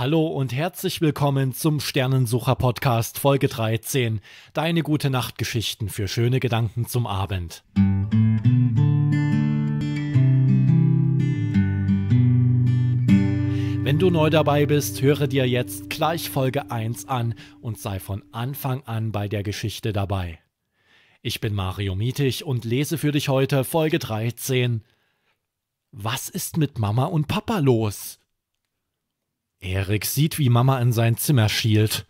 Hallo und herzlich willkommen zum Sternensucher Podcast Folge 13. Deine gute Nachtgeschichten für schöne Gedanken zum Abend. Wenn du neu dabei bist, höre dir jetzt gleich Folge 1 an und sei von Anfang an bei der Geschichte dabei. Ich bin Mario Mietig und lese für dich heute Folge 13. Was ist mit Mama und Papa los? Erik sieht, wie Mama in sein Zimmer schielt.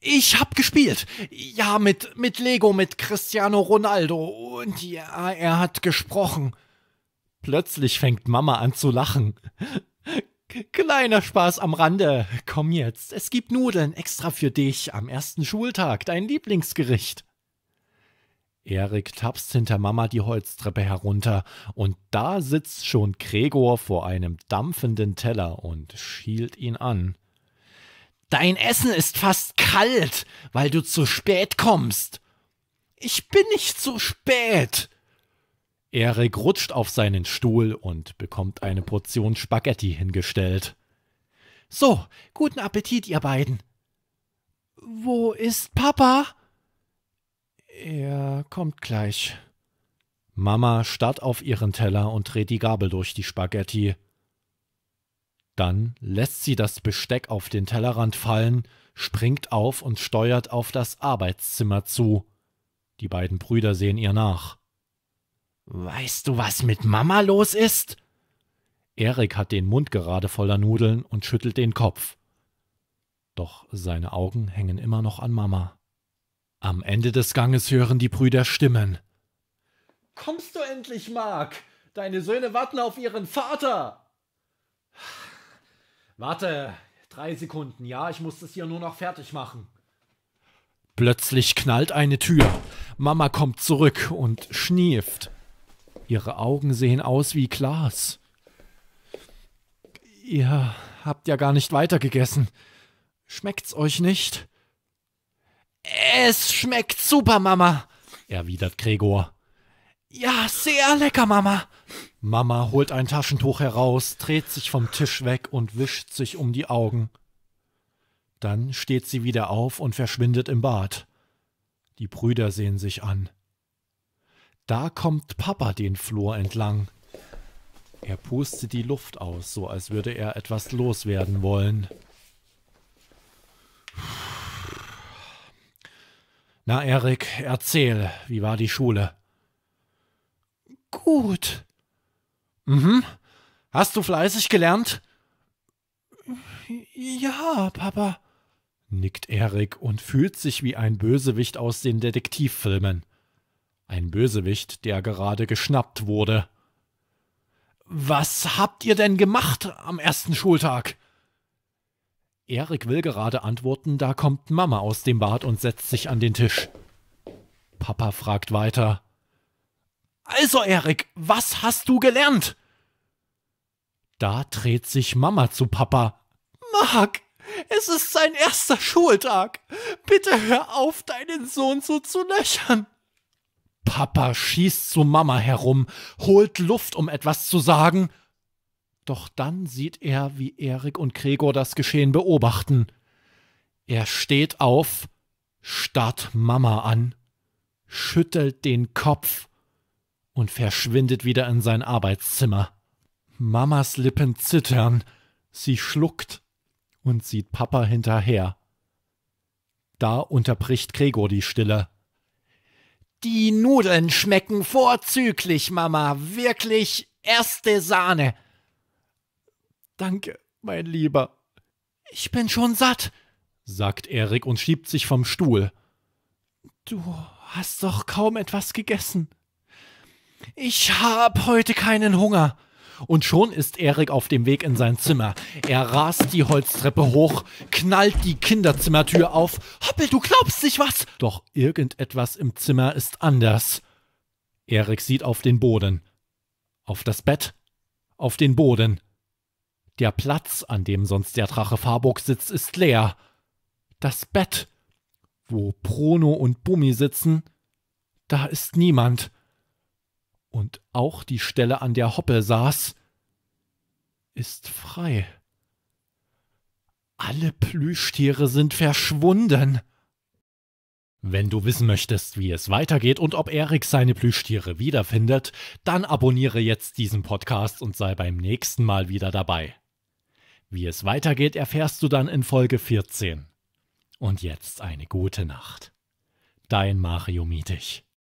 Ich hab gespielt. Ja, mit, mit Lego, mit Cristiano Ronaldo. Und ja, er hat gesprochen. Plötzlich fängt Mama an zu lachen. Kleiner Spaß am Rande. Komm jetzt, es gibt Nudeln extra für dich am ersten Schultag, dein Lieblingsgericht. Erik tapst hinter Mama die Holztreppe herunter und da sitzt schon Gregor vor einem dampfenden Teller und schielt ihn an. Dein Essen ist fast kalt, weil du zu spät kommst. Ich bin nicht zu spät. Erik rutscht auf seinen Stuhl und bekommt eine Portion Spaghetti hingestellt. So, guten Appetit, ihr beiden. Wo ist Papa? Er kommt gleich. Mama starrt auf ihren Teller und dreht die Gabel durch die Spaghetti. Dann lässt sie das Besteck auf den Tellerrand fallen, springt auf und steuert auf das Arbeitszimmer zu. Die beiden Brüder sehen ihr nach. Weißt du, was mit Mama los ist? Erik hat den Mund gerade voller Nudeln und schüttelt den Kopf. Doch seine Augen hängen immer noch an Mama. Am Ende des Ganges hören die Brüder Stimmen. Kommst du endlich, Mark? Deine Söhne warten auf ihren Vater! Warte, drei Sekunden, ja, ich muss das hier nur noch fertig machen. Plötzlich knallt eine Tür. Mama kommt zurück und schnieft. Ihre Augen sehen aus wie Glas. Ihr habt ja gar nicht weitergegessen. Schmeckt's euch nicht? Es schmeckt super, Mama, erwidert Gregor. Ja, sehr lecker, Mama. Mama holt ein Taschentuch heraus, dreht sich vom Tisch weg und wischt sich um die Augen. Dann steht sie wieder auf und verschwindet im Bad. Die Brüder sehen sich an. Da kommt Papa den Flur entlang. Er pustet die Luft aus, so als würde er etwas loswerden wollen. Na, Erik, erzähl, wie war die Schule? Gut. Mhm. Hast du fleißig gelernt? Ja, Papa, nickt Erik und fühlt sich wie ein Bösewicht aus den Detektivfilmen. Ein Bösewicht, der gerade geschnappt wurde. Was habt ihr denn gemacht am ersten Schultag? Erik will gerade antworten, da kommt Mama aus dem Bad und setzt sich an den Tisch. Papa fragt weiter. Also, Erik, was hast du gelernt? Da dreht sich Mama zu Papa. Mark, es ist sein erster Schultag. Bitte hör auf, deinen Sohn so zu löchern. Papa schießt zu Mama herum, holt Luft, um etwas zu sagen. Doch dann sieht er, wie Erik und Gregor das Geschehen beobachten. Er steht auf, starrt Mama an, schüttelt den Kopf und verschwindet wieder in sein Arbeitszimmer. Mamas Lippen zittern, sie schluckt und sieht Papa hinterher. Da unterbricht Gregor die Stille. Die Nudeln schmecken vorzüglich, Mama, wirklich erste Sahne. Danke, mein Lieber. Ich bin schon satt, sagt Erik und schiebt sich vom Stuhl. Du hast doch kaum etwas gegessen. Ich hab heute keinen Hunger. Und schon ist Erik auf dem Weg in sein Zimmer. Er rast die Holztreppe hoch, knallt die Kinderzimmertür auf. Hoppel, du glaubst nicht was! Doch irgendetwas im Zimmer ist anders. Erik sieht auf den Boden. Auf das Bett. Auf den Boden. Der Platz, an dem sonst der Drache Farburg sitzt, ist leer. Das Bett, wo Prono und Bumi sitzen, da ist niemand. Und auch die Stelle, an der Hoppe saß, ist frei. Alle Plüschtiere sind verschwunden. Wenn du wissen möchtest, wie es weitergeht und ob Erik seine Plüschtiere wiederfindet, dann abonniere jetzt diesen Podcast und sei beim nächsten Mal wieder dabei. Wie es weitergeht, erfährst du dann in Folge 14. Und jetzt eine gute Nacht. Dein Mario Mietig.